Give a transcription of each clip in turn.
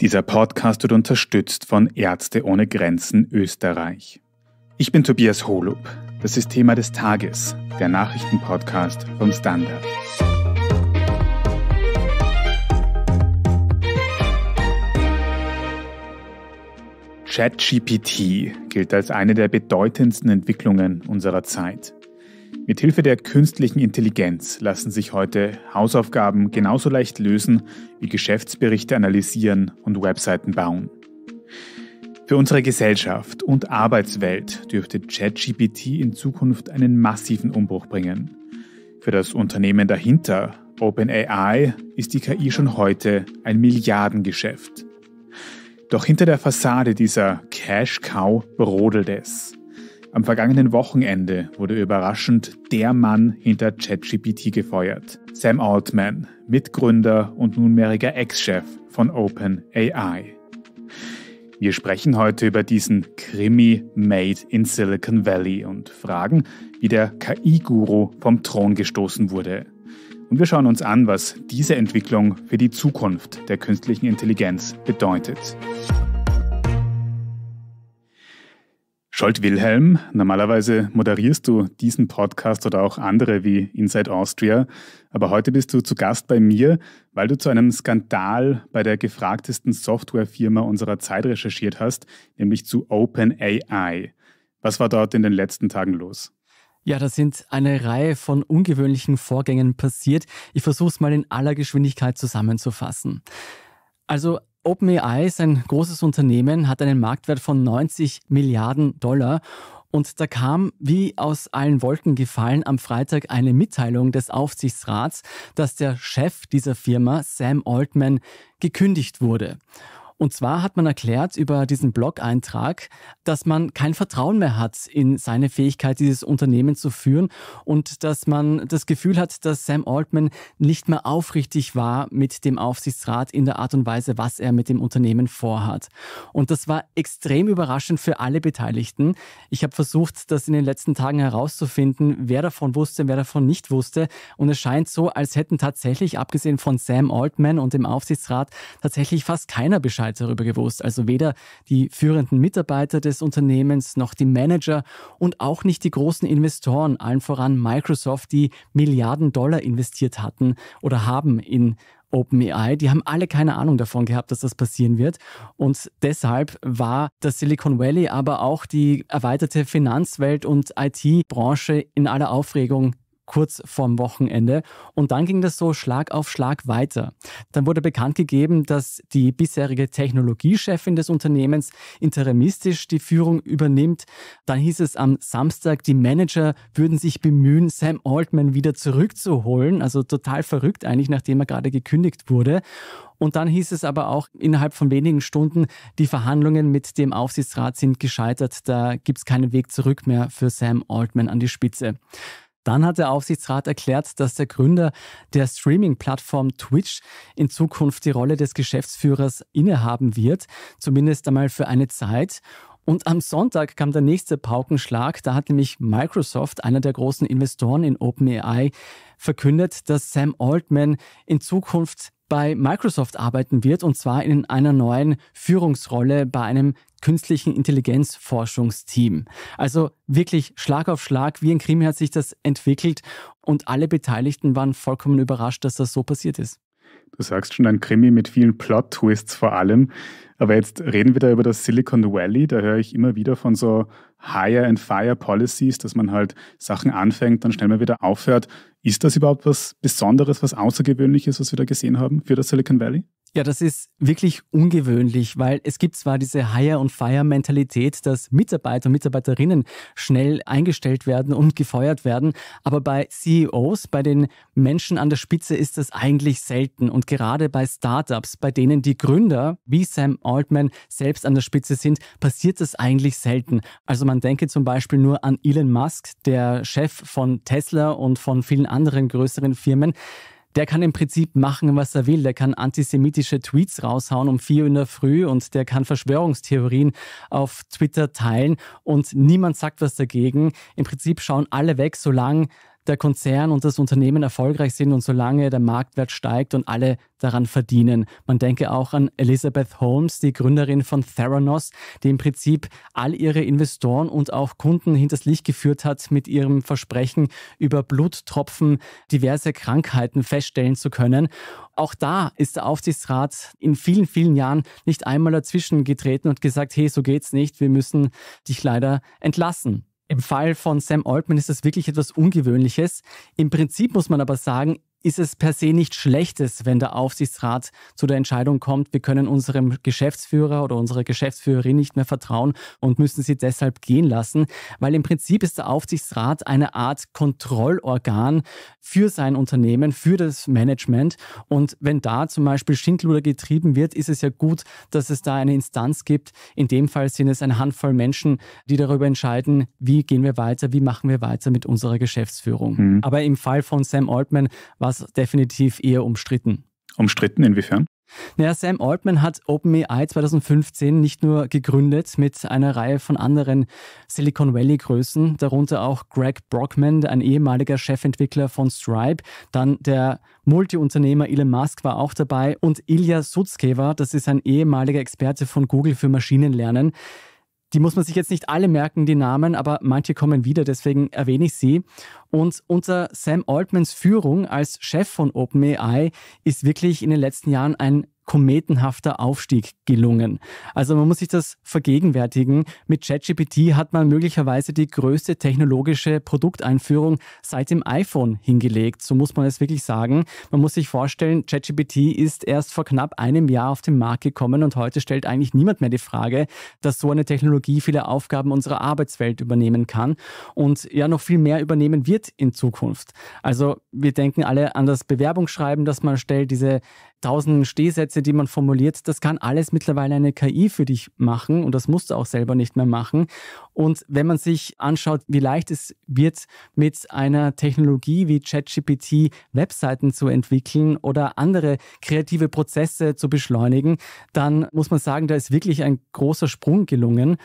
Dieser Podcast wird unterstützt von Ärzte ohne Grenzen Österreich. Ich bin Tobias Holub. Das ist Thema des Tages, der Nachrichtenpodcast vom Standard. ChatGPT gilt als eine der bedeutendsten Entwicklungen unserer Zeit. Mithilfe der künstlichen Intelligenz lassen sich heute Hausaufgaben genauso leicht lösen wie Geschäftsberichte analysieren und Webseiten bauen. Für unsere Gesellschaft und Arbeitswelt dürfte ChatGPT in Zukunft einen massiven Umbruch bringen. Für das Unternehmen dahinter, OpenAI, ist die KI schon heute ein Milliardengeschäft. Doch hinter der Fassade dieser Cash-Cow brodelt es. Am vergangenen Wochenende wurde überraschend der Mann hinter ChatGPT gefeuert. Sam Altman, Mitgründer und nunmehriger Ex-Chef von OpenAI. Wir sprechen heute über diesen Krimi Made in Silicon Valley und fragen, wie der KI-Guru vom Thron gestoßen wurde. Und wir schauen uns an, was diese Entwicklung für die Zukunft der künstlichen Intelligenz bedeutet. Scholt Wilhelm, normalerweise moderierst du diesen Podcast oder auch andere wie Inside Austria, aber heute bist du zu Gast bei mir, weil du zu einem Skandal bei der gefragtesten Softwarefirma unserer Zeit recherchiert hast, nämlich zu OpenAI. Was war dort in den letzten Tagen los? Ja, da sind eine Reihe von ungewöhnlichen Vorgängen passiert. Ich versuche es mal in aller Geschwindigkeit zusammenzufassen. Also OpenAI ist ein großes Unternehmen, hat einen Marktwert von 90 Milliarden Dollar. Und da kam, wie aus allen Wolken gefallen, am Freitag eine Mitteilung des Aufsichtsrats, dass der Chef dieser Firma, Sam Altman, gekündigt wurde. Und zwar hat man erklärt über diesen Blog-Eintrag, dass man kein Vertrauen mehr hat in seine Fähigkeit, dieses Unternehmen zu führen und dass man das Gefühl hat, dass Sam Altman nicht mehr aufrichtig war mit dem Aufsichtsrat in der Art und Weise, was er mit dem Unternehmen vorhat. Und das war extrem überraschend für alle Beteiligten. Ich habe versucht, das in den letzten Tagen herauszufinden, wer davon wusste, wer davon nicht wusste. Und es scheint so, als hätten tatsächlich, abgesehen von Sam Altman und dem Aufsichtsrat, tatsächlich fast keiner Bescheid Bescheid darüber gewusst. Also weder die führenden Mitarbeiter des Unternehmens noch die Manager und auch nicht die großen Investoren, allen voran Microsoft, die Milliarden Dollar investiert hatten oder haben in OpenAI, die haben alle keine Ahnung davon gehabt, dass das passieren wird. Und deshalb war das Silicon Valley, aber auch die erweiterte Finanzwelt und IT-Branche in aller Aufregung kurz vorm Wochenende. Und dann ging das so Schlag auf Schlag weiter. Dann wurde bekannt gegeben, dass die bisherige Technologiechefin des Unternehmens interimistisch die Führung übernimmt. Dann hieß es am Samstag, die Manager würden sich bemühen, Sam Altman wieder zurückzuholen. Also total verrückt eigentlich, nachdem er gerade gekündigt wurde. Und dann hieß es aber auch innerhalb von wenigen Stunden, die Verhandlungen mit dem Aufsichtsrat sind gescheitert. Da gibt es keinen Weg zurück mehr für Sam Altman an die Spitze. Dann hat der Aufsichtsrat erklärt, dass der Gründer der Streaming-Plattform Twitch in Zukunft die Rolle des Geschäftsführers innehaben wird, zumindest einmal für eine Zeit. Und am Sonntag kam der nächste Paukenschlag. Da hat nämlich Microsoft, einer der großen Investoren in OpenAI, verkündet, dass Sam Altman in Zukunft bei Microsoft arbeiten wird, und zwar in einer neuen Führungsrolle bei einem künstlichen Intelligenzforschungsteam. Also wirklich Schlag auf Schlag, wie ein Krimi hat sich das entwickelt und alle Beteiligten waren vollkommen überrascht, dass das so passiert ist. Du sagst schon ein Krimi mit vielen Plot-Twists vor allem. Aber jetzt reden wir da über das Silicon Valley. Da höre ich immer wieder von so Hire and Fire Policies, dass man halt Sachen anfängt, dann schnell mal wieder aufhört. Ist das überhaupt was Besonderes, was Außergewöhnliches, was wir da gesehen haben für das Silicon Valley? Ja, das ist wirklich ungewöhnlich, weil es gibt zwar diese Hire- and Fire-Mentalität, dass Mitarbeiter und Mitarbeiterinnen schnell eingestellt werden und gefeuert werden, aber bei CEOs, bei den Menschen an der Spitze ist das eigentlich selten und gerade bei Startups, bei denen die Gründer wie Sam Altman selbst an der Spitze sind, passiert das eigentlich selten. Also man denke zum Beispiel nur an Elon Musk, der Chef von Tesla und von vielen anderen größeren Firmen der kann im Prinzip machen, was er will. Der kann antisemitische Tweets raushauen um 4 Uhr in der Früh und der kann Verschwörungstheorien auf Twitter teilen und niemand sagt was dagegen. Im Prinzip schauen alle weg, solange der Konzern und das Unternehmen erfolgreich sind und solange der Marktwert steigt und alle daran verdienen. Man denke auch an Elizabeth Holmes, die Gründerin von Theranos, die im Prinzip all ihre Investoren und auch Kunden hinters Licht geführt hat mit ihrem Versprechen, über Bluttropfen diverse Krankheiten feststellen zu können. Auch da ist der Aufsichtsrat in vielen, vielen Jahren nicht einmal dazwischen getreten und gesagt, hey, so geht's nicht, wir müssen dich leider entlassen. Im Fall von Sam Altman ist das wirklich etwas Ungewöhnliches. Im Prinzip muss man aber sagen, ist es per se nichts Schlechtes, wenn der Aufsichtsrat zu der Entscheidung kommt, wir können unserem Geschäftsführer oder unserer Geschäftsführerin nicht mehr vertrauen und müssen sie deshalb gehen lassen, weil im Prinzip ist der Aufsichtsrat eine Art Kontrollorgan für sein Unternehmen, für das Management. Und wenn da zum Beispiel Schindluder getrieben wird, ist es ja gut, dass es da eine Instanz gibt. In dem Fall sind es eine Handvoll Menschen, die darüber entscheiden, wie gehen wir weiter, wie machen wir weiter mit unserer Geschäftsführung. Mhm. Aber im Fall von Sam Altman war war es definitiv eher umstritten. Umstritten inwiefern? Naja, Sam Altman hat OpenAI 2015 nicht nur gegründet mit einer Reihe von anderen Silicon Valley-Größen, darunter auch Greg Brockman, ein ehemaliger Chefentwickler von Stripe, dann der Multiunternehmer Elon Musk war auch dabei und Ilya Sutskever, das ist ein ehemaliger Experte von Google für Maschinenlernen. Die muss man sich jetzt nicht alle merken, die Namen, aber manche kommen wieder, deswegen erwähne ich sie. Und unter Sam Altmans Führung als Chef von OpenAI ist wirklich in den letzten Jahren ein kometenhafter Aufstieg gelungen. Also man muss sich das vergegenwärtigen. Mit ChatGPT hat man möglicherweise die größte technologische Produkteinführung seit dem iPhone hingelegt. So muss man es wirklich sagen. Man muss sich vorstellen, ChatGPT ist erst vor knapp einem Jahr auf den Markt gekommen und heute stellt eigentlich niemand mehr die Frage, dass so eine Technologie viele Aufgaben unserer Arbeitswelt übernehmen kann und ja noch viel mehr übernehmen wird in Zukunft. Also wir denken alle an das Bewerbungsschreiben, das man stellt, diese tausenden Stehsätze, die man formuliert, das kann alles mittlerweile eine KI für dich machen und das musst du auch selber nicht mehr machen. Und wenn man sich anschaut, wie leicht es wird, mit einer Technologie wie ChatGPT Webseiten zu entwickeln oder andere kreative Prozesse zu beschleunigen, dann muss man sagen, da ist wirklich ein großer Sprung gelungen.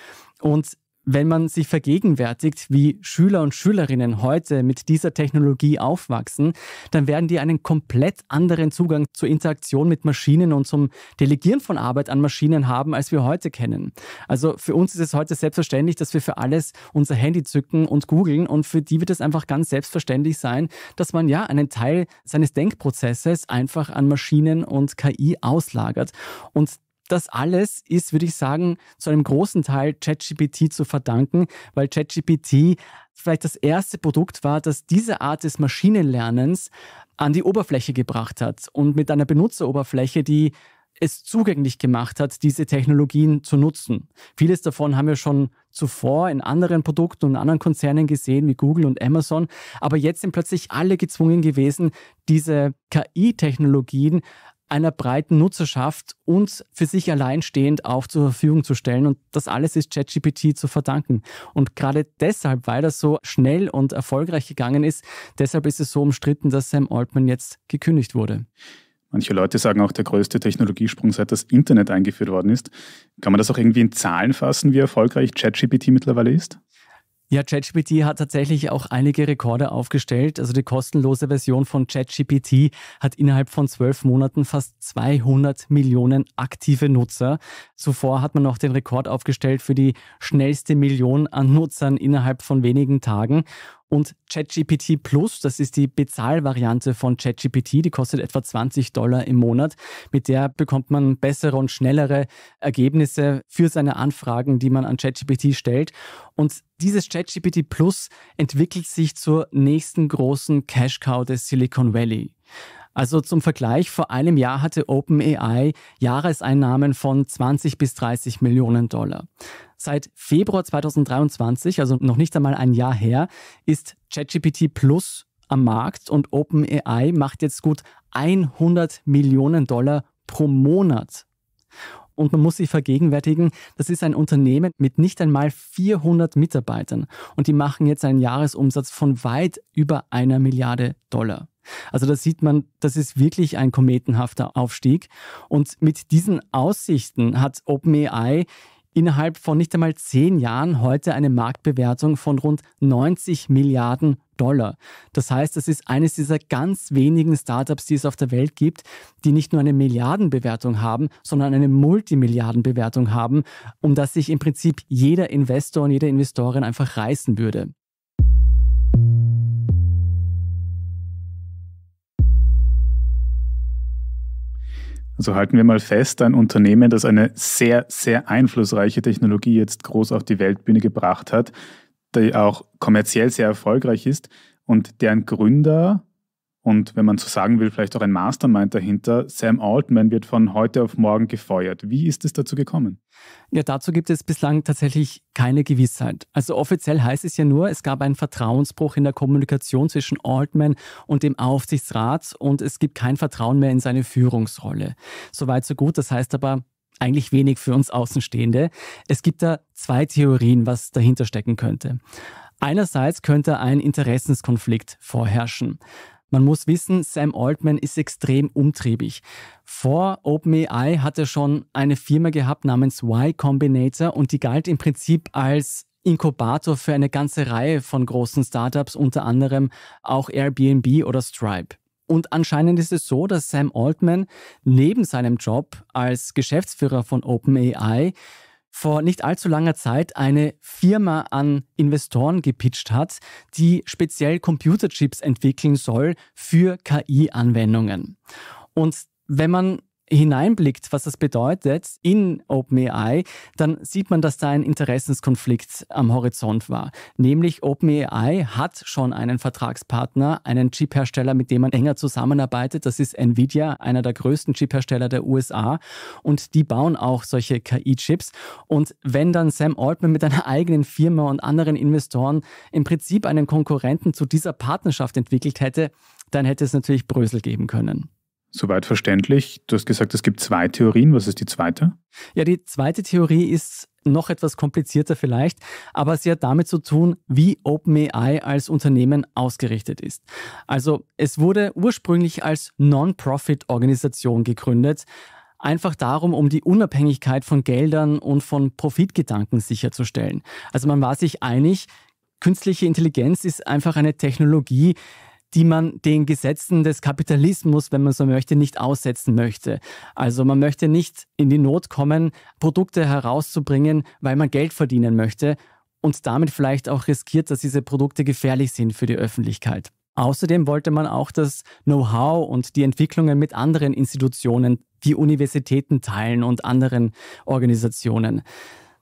Und wenn man sich vergegenwärtigt, wie Schüler und Schülerinnen heute mit dieser Technologie aufwachsen, dann werden die einen komplett anderen Zugang zur Interaktion mit Maschinen und zum Delegieren von Arbeit an Maschinen haben, als wir heute kennen. Also für uns ist es heute selbstverständlich, dass wir für alles unser Handy zücken und googeln und für die wird es einfach ganz selbstverständlich sein, dass man ja einen Teil seines Denkprozesses einfach an Maschinen und KI auslagert. Und das alles ist, würde ich sagen, zu einem großen Teil ChatGPT zu verdanken, weil ChatGPT vielleicht das erste Produkt war, das diese Art des Maschinenlernens an die Oberfläche gebracht hat und mit einer Benutzeroberfläche, die es zugänglich gemacht hat, diese Technologien zu nutzen. Vieles davon haben wir schon zuvor in anderen Produkten und anderen Konzernen gesehen, wie Google und Amazon. Aber jetzt sind plötzlich alle gezwungen gewesen, diese KI-Technologien einer breiten Nutzerschaft und für sich alleinstehend auch zur Verfügung zu stellen. Und das alles ist ChatGPT zu verdanken. Und gerade deshalb, weil das so schnell und erfolgreich gegangen ist, deshalb ist es so umstritten, dass Sam Altman jetzt gekündigt wurde. Manche Leute sagen auch, der größte Technologiesprung seit das Internet eingeführt worden ist. Kann man das auch irgendwie in Zahlen fassen, wie erfolgreich ChatGPT mittlerweile ist? Ja, ChatGPT hat tatsächlich auch einige Rekorde aufgestellt. Also die kostenlose Version von ChatGPT hat innerhalb von zwölf Monaten fast 200 Millionen aktive Nutzer. Zuvor hat man noch den Rekord aufgestellt für die schnellste Million an Nutzern innerhalb von wenigen Tagen. Und ChatGPT Plus, das ist die Bezahlvariante von ChatGPT, die kostet etwa 20 Dollar im Monat. Mit der bekommt man bessere und schnellere Ergebnisse für seine Anfragen, die man an ChatGPT stellt. Und dieses ChatGPT Plus entwickelt sich zur nächsten großen Cash Cow des Silicon Valley. Also zum Vergleich, vor einem Jahr hatte OpenAI Jahreseinnahmen von 20 bis 30 Millionen Dollar. Seit Februar 2023, also noch nicht einmal ein Jahr her, ist ChatGPT Plus am Markt und OpenAI macht jetzt gut 100 Millionen Dollar pro Monat. Und man muss sich vergegenwärtigen, das ist ein Unternehmen mit nicht einmal 400 Mitarbeitern und die machen jetzt einen Jahresumsatz von weit über einer Milliarde Dollar. Also da sieht man, das ist wirklich ein kometenhafter Aufstieg. Und mit diesen Aussichten hat OpenAI innerhalb von nicht einmal zehn Jahren heute eine Marktbewertung von rund 90 Milliarden Dollar. Das heißt, das ist eines dieser ganz wenigen Startups, die es auf der Welt gibt, die nicht nur eine Milliardenbewertung haben, sondern eine Multimilliardenbewertung haben, um das sich im Prinzip jeder Investor und jede Investorin einfach reißen würde. Also halten wir mal fest, ein Unternehmen, das eine sehr, sehr einflussreiche Technologie jetzt groß auf die Weltbühne gebracht hat, die auch kommerziell sehr erfolgreich ist und deren Gründer und wenn man so sagen will, vielleicht auch ein Mastermind dahinter. Sam Altman wird von heute auf morgen gefeuert. Wie ist es dazu gekommen? Ja, dazu gibt es bislang tatsächlich keine Gewissheit. Also offiziell heißt es ja nur, es gab einen Vertrauensbruch in der Kommunikation zwischen Altman und dem Aufsichtsrat und es gibt kein Vertrauen mehr in seine Führungsrolle. Soweit so gut. Das heißt aber, eigentlich wenig für uns Außenstehende. Es gibt da zwei Theorien, was dahinter stecken könnte. Einerseits könnte ein Interessenskonflikt vorherrschen. Man muss wissen, Sam Altman ist extrem umtriebig. Vor OpenAI hat er schon eine Firma gehabt namens Y Combinator und die galt im Prinzip als Inkubator für eine ganze Reihe von großen Startups, unter anderem auch Airbnb oder Stripe. Und anscheinend ist es so, dass Sam Altman neben seinem Job als Geschäftsführer von OpenAI vor nicht allzu langer Zeit eine Firma an Investoren gepitcht hat, die speziell Computerchips entwickeln soll für KI-Anwendungen. Und wenn man hineinblickt, was das bedeutet in OpenAI, dann sieht man, dass da ein Interessenskonflikt am Horizont war. Nämlich OpenAI hat schon einen Vertragspartner, einen Chip-Hersteller, mit dem man enger zusammenarbeitet. Das ist Nvidia, einer der größten Chip-Hersteller der USA. Und die bauen auch solche KI-Chips. Und wenn dann Sam Altman mit einer eigenen Firma und anderen Investoren im Prinzip einen Konkurrenten zu dieser Partnerschaft entwickelt hätte, dann hätte es natürlich Brösel geben können. Soweit verständlich. Du hast gesagt, es gibt zwei Theorien. Was ist die zweite? Ja, die zweite Theorie ist noch etwas komplizierter vielleicht, aber sie hat damit zu tun, wie OpenAI als Unternehmen ausgerichtet ist. Also es wurde ursprünglich als Non-Profit-Organisation gegründet, einfach darum, um die Unabhängigkeit von Geldern und von Profitgedanken sicherzustellen. Also man war sich einig, künstliche Intelligenz ist einfach eine Technologie, die man den Gesetzen des Kapitalismus, wenn man so möchte, nicht aussetzen möchte. Also man möchte nicht in die Not kommen, Produkte herauszubringen, weil man Geld verdienen möchte und damit vielleicht auch riskiert, dass diese Produkte gefährlich sind für die Öffentlichkeit. Außerdem wollte man auch das Know-how und die Entwicklungen mit anderen Institutionen wie Universitäten teilen und anderen Organisationen.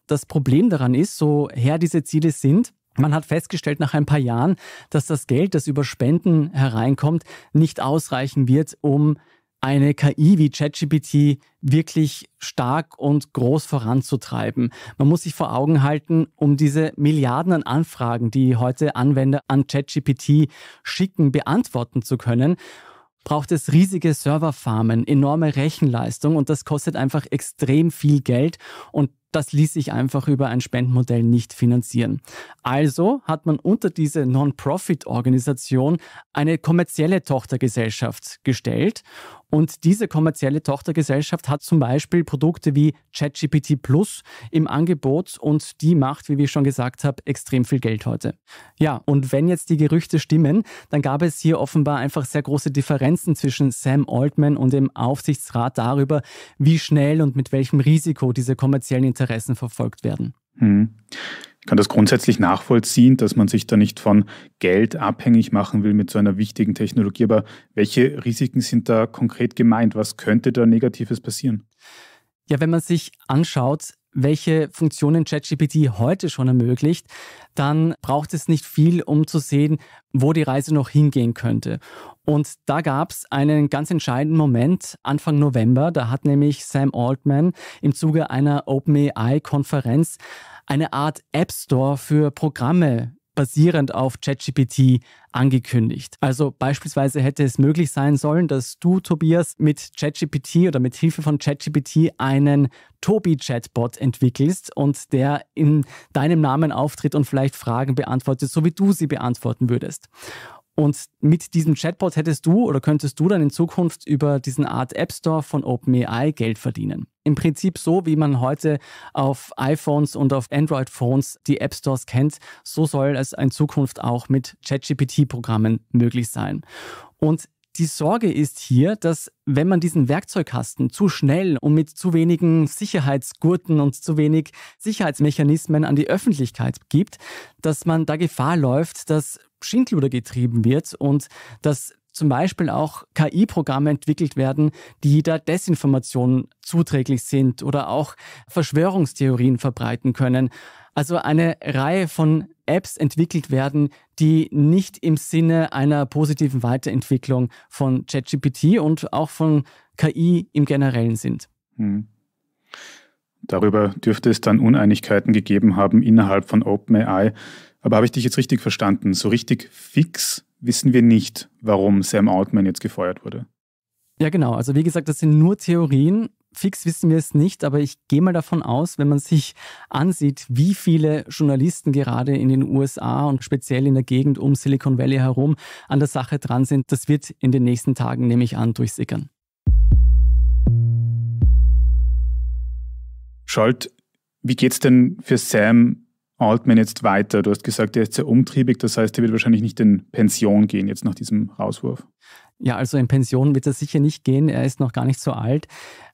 Das Problem daran ist, so her diese Ziele sind, man hat festgestellt nach ein paar Jahren, dass das Geld, das über Spenden hereinkommt, nicht ausreichen wird, um eine KI wie ChatGPT wirklich stark und groß voranzutreiben. Man muss sich vor Augen halten, um diese Milliarden an Anfragen, die heute Anwender an ChatGPT schicken, beantworten zu können, braucht es riesige Serverfarmen, enorme Rechenleistung und das kostet einfach extrem viel Geld und das ließ sich einfach über ein Spendenmodell nicht finanzieren. Also hat man unter diese Non-Profit-Organisation eine kommerzielle Tochtergesellschaft gestellt und diese kommerzielle Tochtergesellschaft hat zum Beispiel Produkte wie ChatGPT Plus im Angebot und die macht, wie ich schon gesagt habe, extrem viel Geld heute. Ja, und wenn jetzt die Gerüchte stimmen, dann gab es hier offenbar einfach sehr große Differenzen zwischen Sam Altman und dem Aufsichtsrat darüber, wie schnell und mit welchem Risiko diese kommerziellen Interessen verfolgt werden. Hm. Ich kann das grundsätzlich nachvollziehen, dass man sich da nicht von Geld abhängig machen will mit so einer wichtigen Technologie. Aber welche Risiken sind da konkret gemeint? Was könnte da Negatives passieren? Ja, wenn man sich anschaut, welche Funktionen ChatGPT heute schon ermöglicht, dann braucht es nicht viel, um zu sehen, wo die Reise noch hingehen könnte. Und da gab es einen ganz entscheidenden Moment Anfang November. Da hat nämlich Sam Altman im Zuge einer OpenAI-Konferenz eine Art App Store für Programme basierend auf ChatGPT angekündigt. Also beispielsweise hätte es möglich sein sollen, dass du, Tobias, mit ChatGPT oder mit Hilfe von ChatGPT einen Tobi-Chatbot entwickelst und der in deinem Namen auftritt und vielleicht Fragen beantwortet, so wie du sie beantworten würdest. Und mit diesem Chatbot hättest du oder könntest du dann in Zukunft über diesen Art App Store von OpenAI Geld verdienen. Im Prinzip so, wie man heute auf iPhones und auf Android-Phones die App Stores kennt, so soll es in Zukunft auch mit ChatGPT-Programmen möglich sein. Und die Sorge ist hier, dass wenn man diesen Werkzeugkasten zu schnell und mit zu wenigen Sicherheitsgurten und zu wenig Sicherheitsmechanismen an die Öffentlichkeit gibt, dass man da Gefahr läuft, dass Schindluder getrieben wird und dass zum Beispiel auch KI-Programme entwickelt werden, die da Desinformationen zuträglich sind oder auch Verschwörungstheorien verbreiten können. Also eine Reihe von Apps entwickelt werden, die nicht im Sinne einer positiven Weiterentwicklung von ChatGPT und auch von KI im generellen sind. Hm. Darüber dürfte es dann Uneinigkeiten gegeben haben innerhalb von OpenAI. Aber habe ich dich jetzt richtig verstanden? So richtig fix wissen wir nicht, warum Sam Altman jetzt gefeuert wurde. Ja, genau. Also wie gesagt, das sind nur Theorien. Fix wissen wir es nicht, aber ich gehe mal davon aus, wenn man sich ansieht, wie viele Journalisten gerade in den USA und speziell in der Gegend um Silicon Valley herum an der Sache dran sind, das wird in den nächsten Tagen, nehme ich an, durchsickern. Scholt, wie geht's denn für Sam Altman jetzt weiter? Du hast gesagt, er ist sehr umtriebig, das heißt, er wird wahrscheinlich nicht in Pension gehen jetzt nach diesem Rauswurf. Ja, also in Pension wird er sicher nicht gehen, er ist noch gar nicht so alt.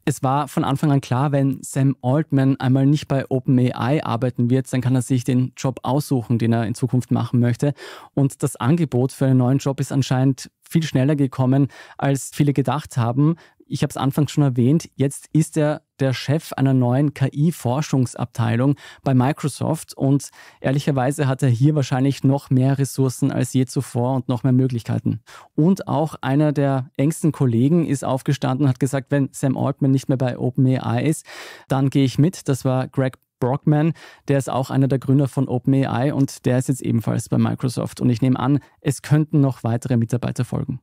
Es war von Anfang an klar, wenn Sam Altman einmal nicht bei OpenAI arbeiten wird, dann kann er sich den Job aussuchen, den er in Zukunft machen möchte. Und das Angebot für einen neuen Job ist anscheinend viel schneller gekommen, als viele gedacht haben. Ich habe es anfangs schon erwähnt, jetzt ist er der Chef einer neuen KI-Forschungsabteilung bei Microsoft und ehrlicherweise hat er hier wahrscheinlich noch mehr Ressourcen als je zuvor und noch mehr Möglichkeiten. Und auch einer der engsten Kollegen ist aufgestanden und hat gesagt, wenn Sam Altman nicht mehr bei OpenAI ist, dann gehe ich mit. Das war Greg Brockman, der ist auch einer der Gründer von OpenAI und der ist jetzt ebenfalls bei Microsoft. Und ich nehme an, es könnten noch weitere Mitarbeiter folgen.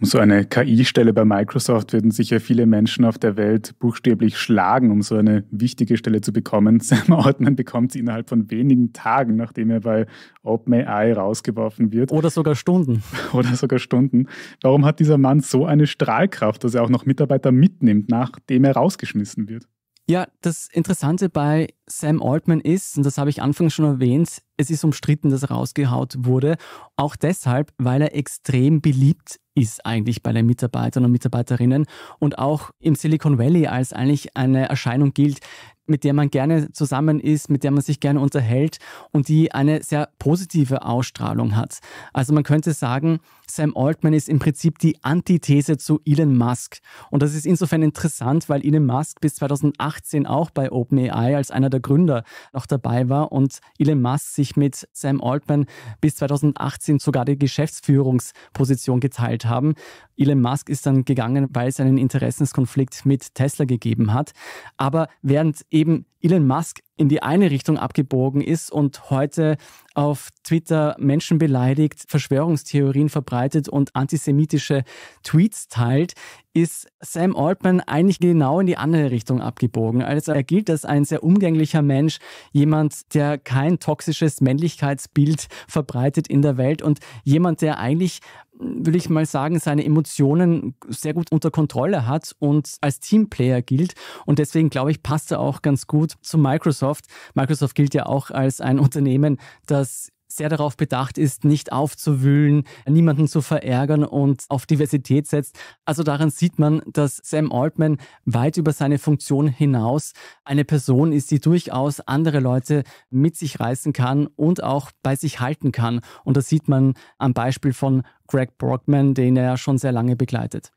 Um so eine KI-Stelle bei Microsoft würden sicher viele Menschen auf der Welt buchstäblich schlagen, um so eine wichtige Stelle zu bekommen. Sam Altman bekommt sie innerhalb von wenigen Tagen, nachdem er bei OpenAI rausgeworfen wird. Oder sogar Stunden. Oder sogar Stunden. Warum hat dieser Mann so eine Strahlkraft, dass er auch noch Mitarbeiter mitnimmt, nachdem er rausgeschmissen wird? Ja, das Interessante bei Sam Altman ist, und das habe ich anfangs schon erwähnt, es ist umstritten, dass er rausgehaut wurde. Auch deshalb, weil er extrem beliebt ist eigentlich bei den Mitarbeitern und Mitarbeiterinnen und auch im Silicon Valley als eigentlich eine Erscheinung gilt, mit der man gerne zusammen ist, mit der man sich gerne unterhält und die eine sehr positive Ausstrahlung hat. Also man könnte sagen, Sam Altman ist im Prinzip die Antithese zu Elon Musk. Und das ist insofern interessant, weil Elon Musk bis 2018 auch bei OpenAI als einer der Gründer noch dabei war und Elon Musk sich mit Sam Altman bis 2018 sogar die Geschäftsführungsposition geteilt haben. Elon Musk ist dann gegangen, weil es einen Interessenskonflikt mit Tesla gegeben hat. Aber während eben Elon Musk in die eine Richtung abgebogen ist und heute auf Twitter Menschen beleidigt, Verschwörungstheorien verbreitet und antisemitische Tweets teilt, ist Sam Altman eigentlich genau in die andere Richtung abgebogen. Also er gilt als ein sehr umgänglicher Mensch, jemand, der kein toxisches Männlichkeitsbild verbreitet in der Welt und jemand, der eigentlich würde ich mal sagen, seine Emotionen sehr gut unter Kontrolle hat und als Teamplayer gilt. Und deswegen, glaube ich, passt er auch ganz gut zu Microsoft. Microsoft gilt ja auch als ein Unternehmen, das sehr darauf bedacht ist, nicht aufzuwühlen, niemanden zu verärgern und auf Diversität setzt. Also daran sieht man, dass Sam Altman weit über seine Funktion hinaus eine Person ist, die durchaus andere Leute mit sich reißen kann und auch bei sich halten kann. Und das sieht man am Beispiel von Greg Brockman, den er ja schon sehr lange begleitet.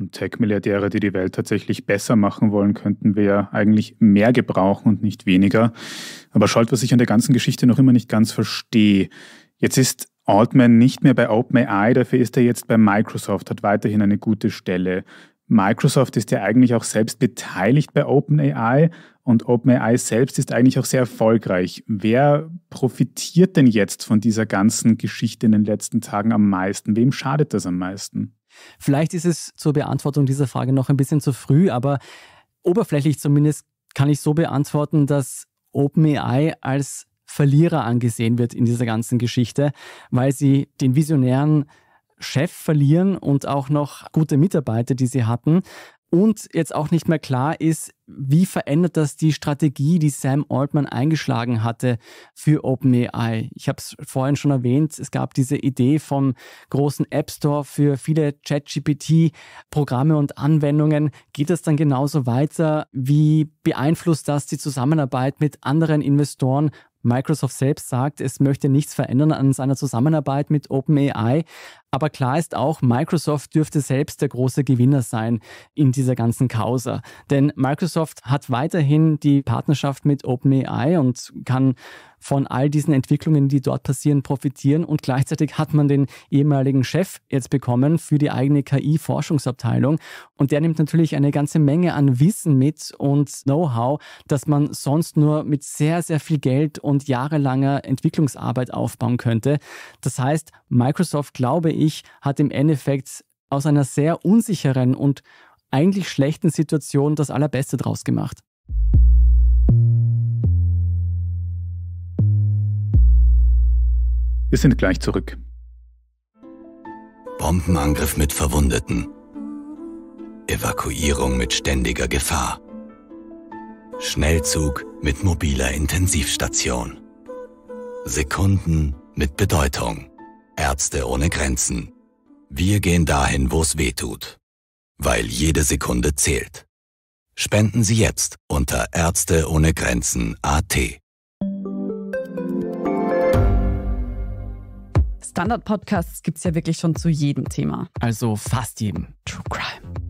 Und Tech-Milliardäre, die die Welt tatsächlich besser machen wollen, könnten wir ja eigentlich mehr gebrauchen und nicht weniger. Aber schaut, was ich an der ganzen Geschichte noch immer nicht ganz verstehe. Jetzt ist Altman nicht mehr bei OpenAI, dafür ist er jetzt bei Microsoft, hat weiterhin eine gute Stelle. Microsoft ist ja eigentlich auch selbst beteiligt bei OpenAI und OpenAI selbst ist eigentlich auch sehr erfolgreich. Wer profitiert denn jetzt von dieser ganzen Geschichte in den letzten Tagen am meisten? Wem schadet das am meisten? Vielleicht ist es zur Beantwortung dieser Frage noch ein bisschen zu früh, aber oberflächlich zumindest kann ich so beantworten, dass OpenAI als Verlierer angesehen wird in dieser ganzen Geschichte, weil sie den visionären Chef verlieren und auch noch gute Mitarbeiter, die sie hatten. Und jetzt auch nicht mehr klar ist, wie verändert das die Strategie, die Sam Altman eingeschlagen hatte für OpenAI? Ich habe es vorhin schon erwähnt, es gab diese Idee vom großen App Store für viele ChatGPT-Programme und Anwendungen. Geht das dann genauso weiter? Wie beeinflusst das die Zusammenarbeit mit anderen Investoren? Microsoft selbst sagt, es möchte nichts verändern an seiner Zusammenarbeit mit OpenAI. Aber klar ist auch, Microsoft dürfte selbst der große Gewinner sein in dieser ganzen Causa. Denn Microsoft hat weiterhin die Partnerschaft mit OpenAI und kann von all diesen Entwicklungen, die dort passieren, profitieren. Und gleichzeitig hat man den ehemaligen Chef jetzt bekommen für die eigene KI-Forschungsabteilung. Und der nimmt natürlich eine ganze Menge an Wissen mit und Know-how, das man sonst nur mit sehr, sehr viel Geld und jahrelanger Entwicklungsarbeit aufbauen könnte. Das heißt, Microsoft, glaube ich, ich, hat im Endeffekt aus einer sehr unsicheren und eigentlich schlechten Situation das Allerbeste draus gemacht. Wir sind gleich zurück. Bombenangriff mit Verwundeten. Evakuierung mit ständiger Gefahr. Schnellzug mit mobiler Intensivstation. Sekunden mit Bedeutung. Ärzte ohne Grenzen. Wir gehen dahin, wo es weh tut. Weil jede Sekunde zählt. Spenden Sie jetzt unter Ärzte ohne Grenzen AT. Standard-Podcasts gibt es ja wirklich schon zu jedem Thema. Also fast jedem. True Crime.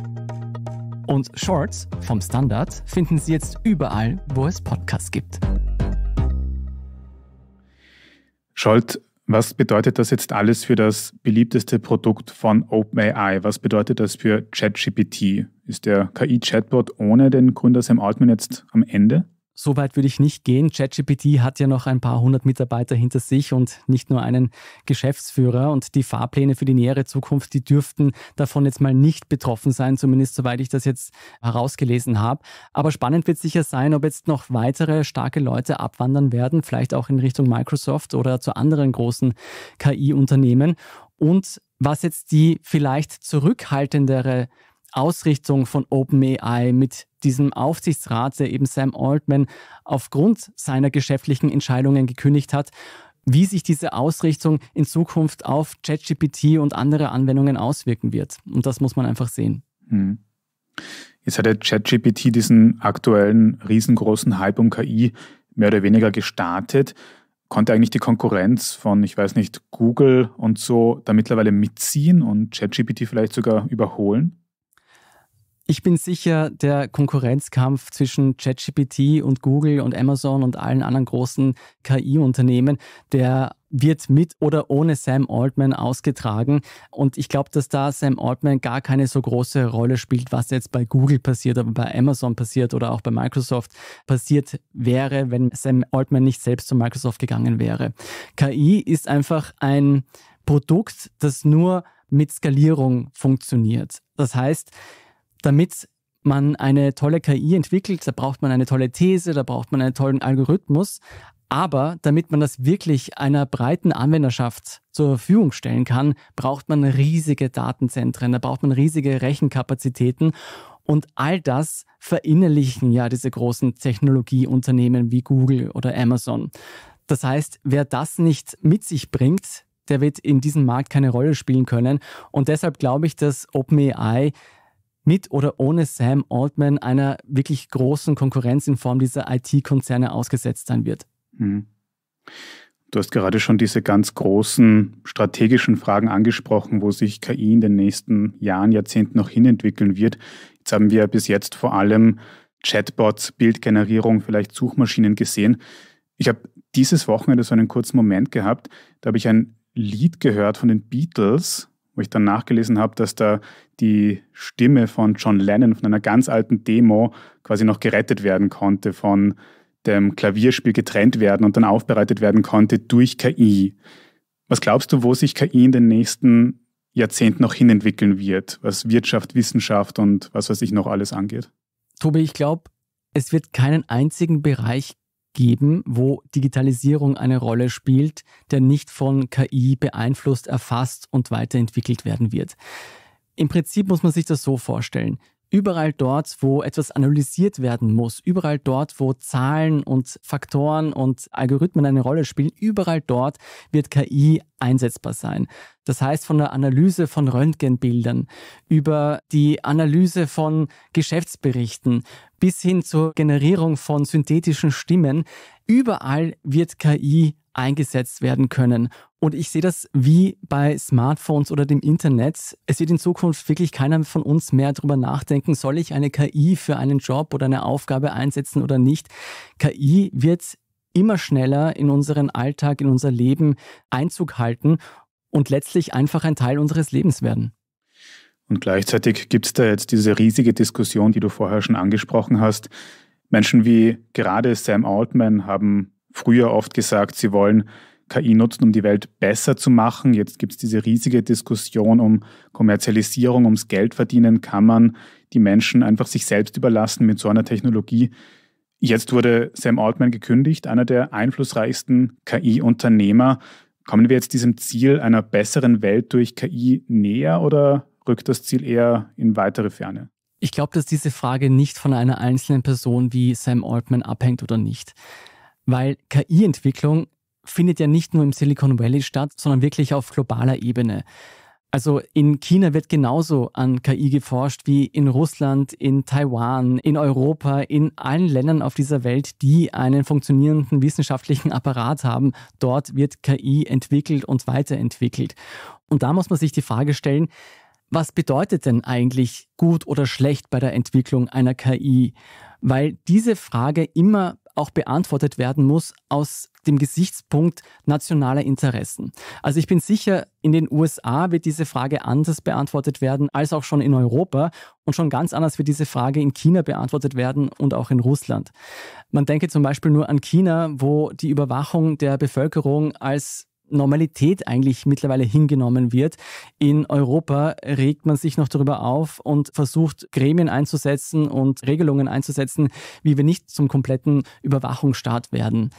Und Shorts vom Standard finden Sie jetzt überall, wo es Podcasts gibt. Scholt, was bedeutet das jetzt alles für das beliebteste Produkt von OpenAI? Was bedeutet das für ChatGPT? Ist der KI-Chatbot ohne den Gründer Sam Altman jetzt am Ende? so weit würde ich nicht gehen. ChatGPT hat ja noch ein paar hundert Mitarbeiter hinter sich und nicht nur einen Geschäftsführer. Und die Fahrpläne für die nähere Zukunft, die dürften davon jetzt mal nicht betroffen sein, zumindest soweit ich das jetzt herausgelesen habe. Aber spannend wird sicher sein, ob jetzt noch weitere starke Leute abwandern werden, vielleicht auch in Richtung Microsoft oder zu anderen großen KI-Unternehmen. Und was jetzt die vielleicht zurückhaltendere Ausrichtung von OpenAI mit diesem Aufsichtsrat, der eben Sam Altman aufgrund seiner geschäftlichen Entscheidungen gekündigt hat, wie sich diese Ausrichtung in Zukunft auf ChatGPT und andere Anwendungen auswirken wird. Und das muss man einfach sehen. Hm. Jetzt hat der ChatGPT diesen aktuellen riesengroßen Hype um KI mehr oder weniger gestartet. Konnte eigentlich die Konkurrenz von, ich weiß nicht, Google und so da mittlerweile mitziehen und ChatGPT vielleicht sogar überholen? Ich bin sicher, der Konkurrenzkampf zwischen ChatGPT und Google und Amazon und allen anderen großen KI-Unternehmen, der wird mit oder ohne Sam Altman ausgetragen. Und ich glaube, dass da Sam Altman gar keine so große Rolle spielt, was jetzt bei Google passiert, aber bei Amazon passiert oder auch bei Microsoft passiert wäre, wenn Sam Altman nicht selbst zu Microsoft gegangen wäre. KI ist einfach ein Produkt, das nur mit Skalierung funktioniert. Das heißt, damit man eine tolle KI entwickelt, da braucht man eine tolle These, da braucht man einen tollen Algorithmus. Aber damit man das wirklich einer breiten Anwenderschaft zur Verfügung stellen kann, braucht man riesige Datenzentren, da braucht man riesige Rechenkapazitäten. Und all das verinnerlichen ja diese großen Technologieunternehmen wie Google oder Amazon. Das heißt, wer das nicht mit sich bringt, der wird in diesem Markt keine Rolle spielen können. Und deshalb glaube ich, dass OpenAI mit oder ohne Sam Altman einer wirklich großen Konkurrenz in Form dieser IT-Konzerne ausgesetzt sein wird. Hm. Du hast gerade schon diese ganz großen strategischen Fragen angesprochen, wo sich KI in den nächsten Jahren, Jahrzehnten noch hinentwickeln wird. Jetzt haben wir bis jetzt vor allem Chatbots, Bildgenerierung, vielleicht Suchmaschinen gesehen. Ich habe dieses Wochenende so einen kurzen Moment gehabt, da habe ich ein Lied gehört von den Beatles, wo ich dann nachgelesen habe, dass da die Stimme von John Lennon von einer ganz alten Demo quasi noch gerettet werden konnte, von dem Klavierspiel getrennt werden und dann aufbereitet werden konnte durch KI. Was glaubst du, wo sich KI in den nächsten Jahrzehnten noch hinentwickeln wird, was Wirtschaft, Wissenschaft und was weiß ich noch alles angeht? Tobi, ich glaube, es wird keinen einzigen Bereich geben, wo Digitalisierung eine Rolle spielt, der nicht von KI beeinflusst, erfasst und weiterentwickelt werden wird. Im Prinzip muss man sich das so vorstellen überall dort, wo etwas analysiert werden muss, überall dort, wo Zahlen und Faktoren und Algorithmen eine Rolle spielen, überall dort wird KI einsetzbar sein. Das heißt, von der Analyse von Röntgenbildern über die Analyse von Geschäftsberichten bis hin zur Generierung von synthetischen Stimmen, überall wird KI eingesetzt werden können. Und ich sehe das wie bei Smartphones oder dem Internet. Es wird in Zukunft wirklich keiner von uns mehr darüber nachdenken, soll ich eine KI für einen Job oder eine Aufgabe einsetzen oder nicht. KI wird immer schneller in unseren Alltag, in unser Leben Einzug halten und letztlich einfach ein Teil unseres Lebens werden. Und gleichzeitig gibt es da jetzt diese riesige Diskussion, die du vorher schon angesprochen hast. Menschen wie gerade Sam Altman haben früher oft gesagt, sie wollen KI nutzen, um die Welt besser zu machen. Jetzt gibt es diese riesige Diskussion um Kommerzialisierung, ums Geldverdienen. Kann man die Menschen einfach sich selbst überlassen mit so einer Technologie? Jetzt wurde Sam Altman gekündigt, einer der einflussreichsten KI-Unternehmer. Kommen wir jetzt diesem Ziel einer besseren Welt durch KI näher oder rückt das Ziel eher in weitere Ferne? Ich glaube, dass diese Frage nicht von einer einzelnen Person wie Sam Altman abhängt oder nicht. Weil KI-Entwicklung findet ja nicht nur im Silicon Valley statt, sondern wirklich auf globaler Ebene. Also in China wird genauso an KI geforscht wie in Russland, in Taiwan, in Europa, in allen Ländern auf dieser Welt, die einen funktionierenden wissenschaftlichen Apparat haben. Dort wird KI entwickelt und weiterentwickelt. Und da muss man sich die Frage stellen, was bedeutet denn eigentlich gut oder schlecht bei der Entwicklung einer KI? Weil diese Frage immer auch beantwortet werden muss aus dem Gesichtspunkt nationaler Interessen. Also ich bin sicher, in den USA wird diese Frage anders beantwortet werden als auch schon in Europa und schon ganz anders wird diese Frage in China beantwortet werden und auch in Russland. Man denke zum Beispiel nur an China, wo die Überwachung der Bevölkerung als Normalität eigentlich mittlerweile hingenommen wird. In Europa regt man sich noch darüber auf und versucht, Gremien einzusetzen und Regelungen einzusetzen, wie wir nicht zum kompletten Überwachungsstaat werden.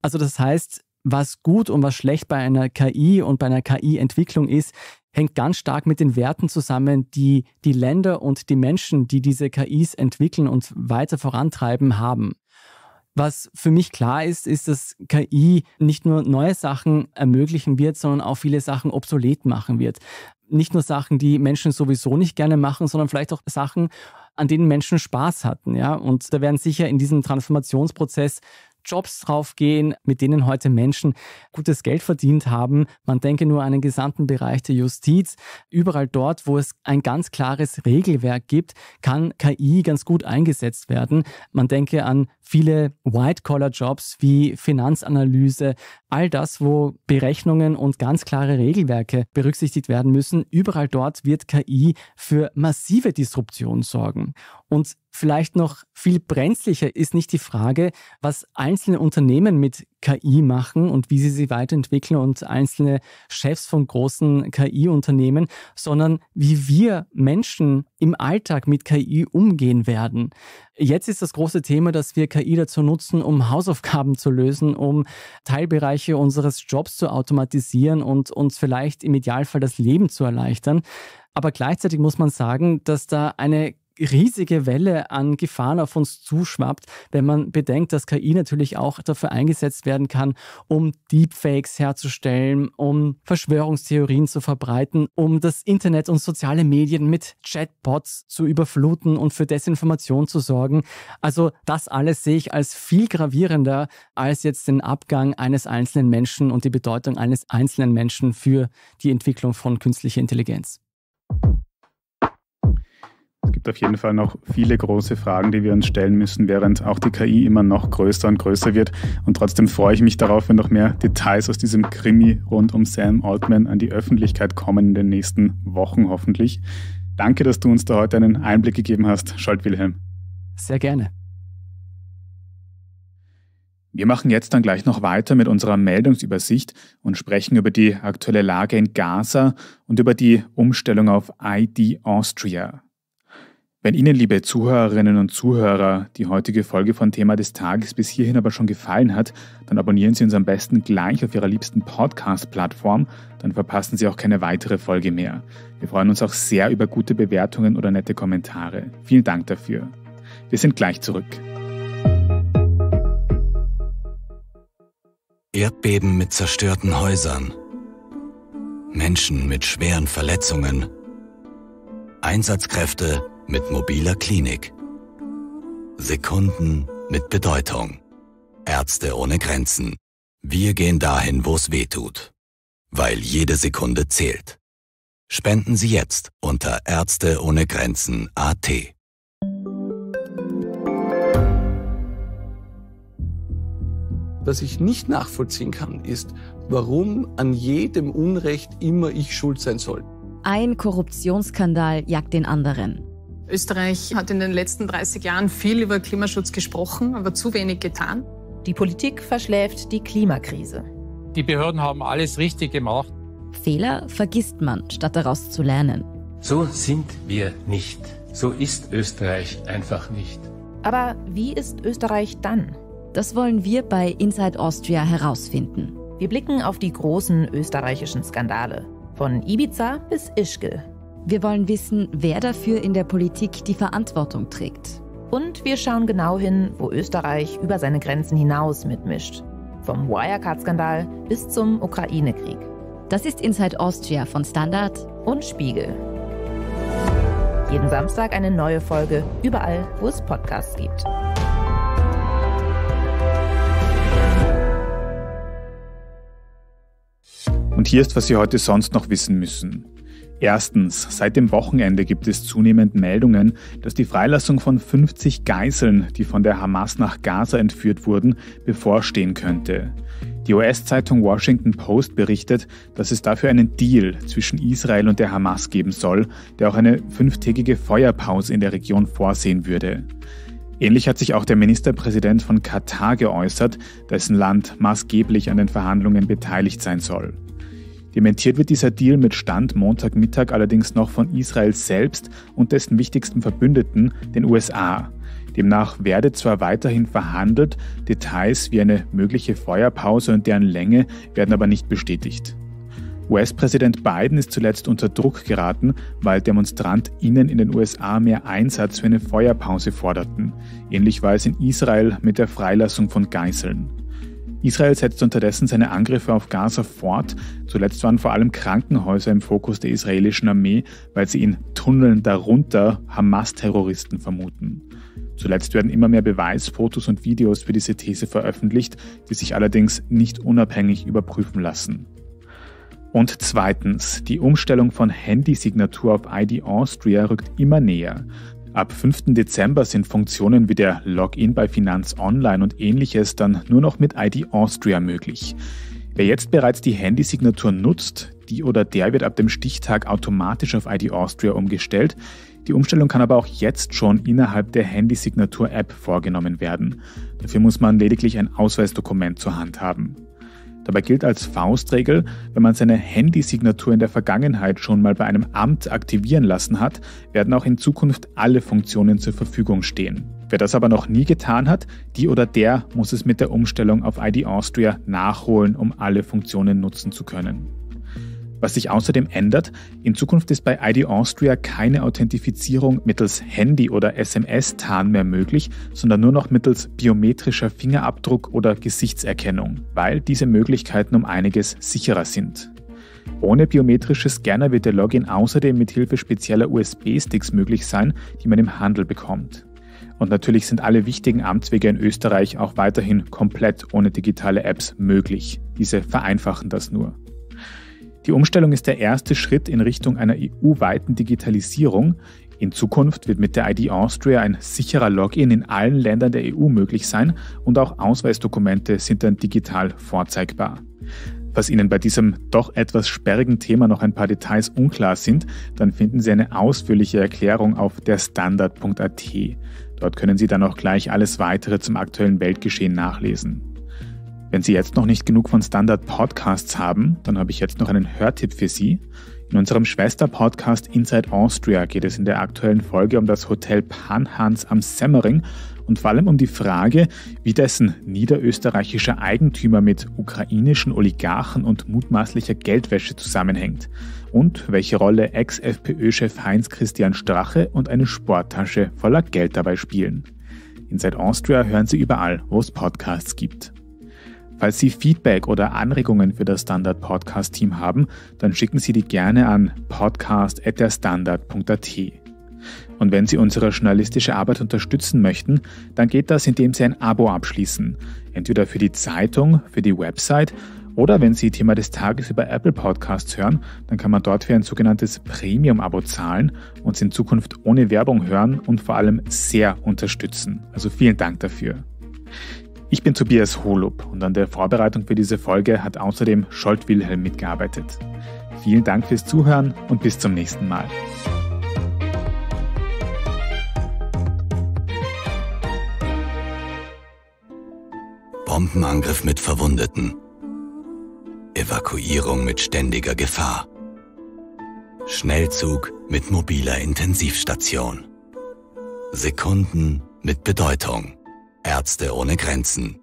Also das heißt, was gut und was schlecht bei einer KI und bei einer KI-Entwicklung ist, hängt ganz stark mit den Werten zusammen, die die Länder und die Menschen, die diese KIs entwickeln und weiter vorantreiben, haben. Was für mich klar ist, ist, dass KI nicht nur neue Sachen ermöglichen wird, sondern auch viele Sachen obsolet machen wird. Nicht nur Sachen, die Menschen sowieso nicht gerne machen, sondern vielleicht auch Sachen, an denen Menschen Spaß hatten. Ja? Und da werden sicher in diesem Transformationsprozess Jobs draufgehen, mit denen heute Menschen gutes Geld verdient haben. Man denke nur an den gesamten Bereich der Justiz. Überall dort, wo es ein ganz klares Regelwerk gibt, kann KI ganz gut eingesetzt werden. Man denke an viele White-Collar-Jobs wie Finanzanalyse, all das, wo Berechnungen und ganz klare Regelwerke berücksichtigt werden müssen. Überall dort wird KI für massive Disruption sorgen. Und vielleicht noch viel brenzlicher ist nicht die Frage, was einzelne Unternehmen mit KI machen und wie sie sie weiterentwickeln und einzelne Chefs von großen KI-Unternehmen, sondern wie wir Menschen im Alltag mit KI umgehen werden. Jetzt ist das große Thema, dass wir KI dazu nutzen, um Hausaufgaben zu lösen, um Teilbereiche unseres Jobs zu automatisieren und uns vielleicht im Idealfall das Leben zu erleichtern. Aber gleichzeitig muss man sagen, dass da eine riesige Welle an Gefahren auf uns zuschwappt, wenn man bedenkt, dass KI natürlich auch dafür eingesetzt werden kann, um Deepfakes herzustellen, um Verschwörungstheorien zu verbreiten, um das Internet und soziale Medien mit Chatbots zu überfluten und für Desinformation zu sorgen. Also das alles sehe ich als viel gravierender als jetzt den Abgang eines einzelnen Menschen und die Bedeutung eines einzelnen Menschen für die Entwicklung von künstlicher Intelligenz gibt auf jeden Fall noch viele große Fragen, die wir uns stellen müssen, während auch die KI immer noch größer und größer wird. Und trotzdem freue ich mich darauf, wenn noch mehr Details aus diesem Krimi rund um Sam Altman an die Öffentlichkeit kommen in den nächsten Wochen hoffentlich. Danke, dass du uns da heute einen Einblick gegeben hast, Scholt Wilhelm. Sehr gerne. Wir machen jetzt dann gleich noch weiter mit unserer Meldungsübersicht und sprechen über die aktuelle Lage in Gaza und über die Umstellung auf ID Austria. Wenn Ihnen, liebe Zuhörerinnen und Zuhörer, die heutige Folge von Thema des Tages bis hierhin aber schon gefallen hat, dann abonnieren Sie uns am besten gleich auf Ihrer liebsten Podcast-Plattform, dann verpassen Sie auch keine weitere Folge mehr. Wir freuen uns auch sehr über gute Bewertungen oder nette Kommentare. Vielen Dank dafür. Wir sind gleich zurück. Erdbeben mit zerstörten Häusern. Menschen mit schweren Verletzungen. Einsatzkräfte mit mobiler Klinik. Sekunden mit Bedeutung. Ärzte ohne Grenzen. Wir gehen dahin, wo es weh tut. Weil jede Sekunde zählt. Spenden Sie jetzt unter Ärzte ohne Grenzen AT. Was ich nicht nachvollziehen kann, ist, warum an jedem Unrecht immer ich schuld sein soll. Ein Korruptionsskandal jagt den anderen. Österreich hat in den letzten 30 Jahren viel über Klimaschutz gesprochen, aber zu wenig getan. Die Politik verschläft die Klimakrise. Die Behörden haben alles richtig gemacht. Fehler vergisst man, statt daraus zu lernen. So sind wir nicht. So ist Österreich einfach nicht. Aber wie ist Österreich dann? Das wollen wir bei Inside Austria herausfinden. Wir blicken auf die großen österreichischen Skandale. Von Ibiza bis Ischgl. Wir wollen wissen, wer dafür in der Politik die Verantwortung trägt. Und wir schauen genau hin, wo Österreich über seine Grenzen hinaus mitmischt. Vom Wirecard-Skandal bis zum Ukraine-Krieg. Das ist Inside Austria von Standard und Spiegel. Jeden Samstag eine neue Folge, überall, wo es Podcasts gibt. Und hier ist, was Sie heute sonst noch wissen müssen. Erstens, seit dem Wochenende gibt es zunehmend Meldungen, dass die Freilassung von 50 Geiseln, die von der Hamas nach Gaza entführt wurden, bevorstehen könnte. Die US-Zeitung Washington Post berichtet, dass es dafür einen Deal zwischen Israel und der Hamas geben soll, der auch eine fünftägige Feuerpause in der Region vorsehen würde. Ähnlich hat sich auch der Ministerpräsident von Katar geäußert, dessen Land maßgeblich an den Verhandlungen beteiligt sein soll. Dementiert wird dieser Deal mit Stand Montagmittag allerdings noch von Israel selbst und dessen wichtigsten Verbündeten, den USA. Demnach werde zwar weiterhin verhandelt, Details wie eine mögliche Feuerpause und deren Länge werden aber nicht bestätigt. US-Präsident Biden ist zuletzt unter Druck geraten, weil DemonstrantInnen in den USA mehr Einsatz für eine Feuerpause forderten. Ähnlich war es in Israel mit der Freilassung von Geiseln. Israel setzt unterdessen seine Angriffe auf Gaza fort. Zuletzt waren vor allem Krankenhäuser im Fokus der israelischen Armee, weil sie in Tunneln darunter Hamas-Terroristen vermuten. Zuletzt werden immer mehr Beweisfotos und Videos für diese These veröffentlicht, die sich allerdings nicht unabhängig überprüfen lassen. Und zweitens, die Umstellung von Handysignatur auf ID Austria rückt immer näher. Ab 5. Dezember sind Funktionen wie der Login bei Finanz Online und ähnliches dann nur noch mit ID Austria möglich. Wer jetzt bereits die Handysignatur nutzt, die oder der wird ab dem Stichtag automatisch auf ID Austria umgestellt. Die Umstellung kann aber auch jetzt schon innerhalb der Handysignatur-App vorgenommen werden. Dafür muss man lediglich ein Ausweisdokument zur Hand haben. Dabei gilt als Faustregel, wenn man seine Handysignatur in der Vergangenheit schon mal bei einem Amt aktivieren lassen hat, werden auch in Zukunft alle Funktionen zur Verfügung stehen. Wer das aber noch nie getan hat, die oder der muss es mit der Umstellung auf ID Austria nachholen, um alle Funktionen nutzen zu können. Was sich außerdem ändert, in Zukunft ist bei ID Austria keine Authentifizierung mittels Handy oder sms tarn mehr möglich, sondern nur noch mittels biometrischer Fingerabdruck oder Gesichtserkennung, weil diese Möglichkeiten um einiges sicherer sind. Ohne biometrische Scanner wird der Login außerdem mit Hilfe spezieller USB-Sticks möglich sein, die man im Handel bekommt. Und natürlich sind alle wichtigen Amtswege in Österreich auch weiterhin komplett ohne digitale Apps möglich. Diese vereinfachen das nur. Die Umstellung ist der erste Schritt in Richtung einer EU-weiten Digitalisierung. In Zukunft wird mit der ID Austria ein sicherer Login in allen Ländern der EU möglich sein und auch Ausweisdokumente sind dann digital vorzeigbar. Falls Ihnen bei diesem doch etwas sperrigen Thema noch ein paar Details unklar sind, dann finden Sie eine ausführliche Erklärung auf derstandard.at. Dort können Sie dann auch gleich alles weitere zum aktuellen Weltgeschehen nachlesen. Wenn Sie jetzt noch nicht genug von Standard-Podcasts haben, dann habe ich jetzt noch einen Hörtipp für Sie. In unserem Schwester-Podcast Inside Austria geht es in der aktuellen Folge um das Hotel Panhans am Semmering und vor allem um die Frage, wie dessen niederösterreichischer Eigentümer mit ukrainischen Oligarchen und mutmaßlicher Geldwäsche zusammenhängt und welche Rolle Ex-FPÖ-Chef Heinz-Christian Strache und eine Sporttasche voller Geld dabei spielen. Inside Austria hören Sie überall, wo es Podcasts gibt. Falls Sie Feedback oder Anregungen für das Standard Podcast Team haben, dann schicken Sie die gerne an podcast@derstandard.at. Und wenn Sie unsere journalistische Arbeit unterstützen möchten, dann geht das, indem Sie ein Abo abschließen, entweder für die Zeitung, für die Website oder wenn Sie Thema des Tages über Apple Podcasts hören, dann kann man dort für ein sogenanntes Premium-Abo zahlen und Sie in Zukunft ohne Werbung hören und vor allem sehr unterstützen. Also vielen Dank dafür. Ich bin Tobias Holub und an der Vorbereitung für diese Folge hat außerdem Scholt Wilhelm mitgearbeitet. Vielen Dank fürs Zuhören und bis zum nächsten Mal. Bombenangriff mit Verwundeten. Evakuierung mit ständiger Gefahr. Schnellzug mit mobiler Intensivstation. Sekunden mit Bedeutung. Ärzte ohne Grenzen.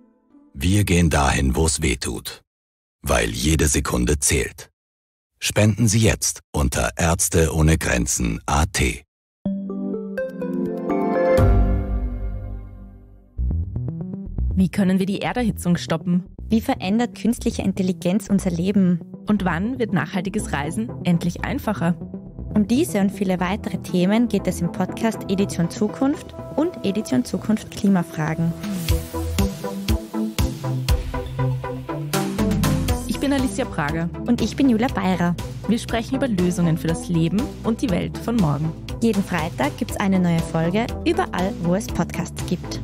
Wir gehen dahin, wo es weh tut. Weil jede Sekunde zählt. Spenden Sie jetzt unter Ärzte ohne Grenzen AT. Wie können wir die Erderhitzung stoppen? Wie verändert künstliche Intelligenz unser Leben? Und wann wird nachhaltiges Reisen endlich einfacher? Um diese und viele weitere Themen geht es im Podcast Edition Zukunft und Edition Zukunft Klimafragen. Ich bin Alicia Prager. Und ich bin Julia Beirer. Wir sprechen über Lösungen für das Leben und die Welt von morgen. Jeden Freitag gibt es eine neue Folge, überall, wo es Podcasts gibt.